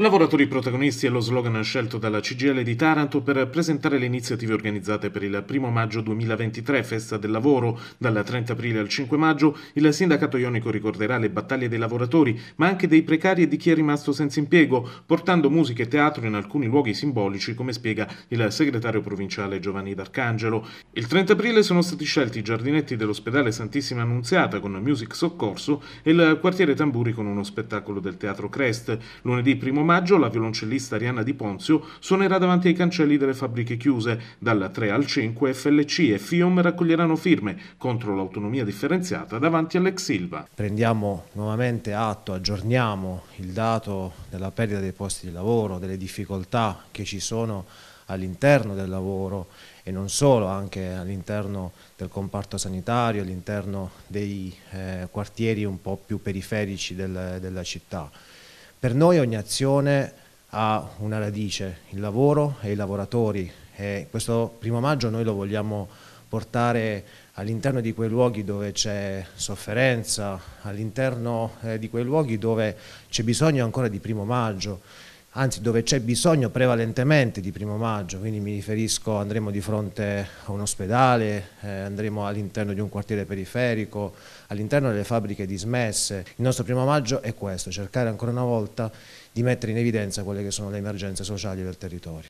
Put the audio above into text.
Lavoratori protagonisti è lo slogan scelto dalla CGL di Taranto per presentare le iniziative organizzate per il 1 maggio 2023, festa del lavoro. Dal 30 aprile al 5 maggio il sindacato ionico ricorderà le battaglie dei lavoratori, ma anche dei precari e di chi è rimasto senza impiego, portando musica e teatro in alcuni luoghi simbolici, come spiega il segretario provinciale Giovanni D'Arcangelo. Il 30 aprile sono stati scelti i giardinetti dell'ospedale Santissima Annunziata con Music Soccorso e il quartiere Tamburi con uno spettacolo del teatro Crest. Lunedì 1 maggio maggio la violoncellista Arianna Di Ponzio suonerà davanti ai cancelli delle fabbriche chiuse. Dal 3 al 5 FLC e FIOM raccoglieranno firme contro l'autonomia differenziata davanti all'ex Silva. Prendiamo nuovamente atto, aggiorniamo il dato della perdita dei posti di lavoro, delle difficoltà che ci sono all'interno del lavoro e non solo, anche all'interno del comparto sanitario, all'interno dei eh, quartieri un po' più periferici del, della città. Per noi ogni azione ha una radice, il lavoro e i lavoratori. E questo primo maggio noi lo vogliamo portare all'interno di quei luoghi dove c'è sofferenza, all'interno eh, di quei luoghi dove c'è bisogno ancora di primo maggio anzi dove c'è bisogno prevalentemente di primo maggio, quindi mi riferisco andremo di fronte a un ospedale, eh, andremo all'interno di un quartiere periferico, all'interno delle fabbriche dismesse. Il nostro primo maggio è questo, cercare ancora una volta di mettere in evidenza quelle che sono le emergenze sociali del territorio.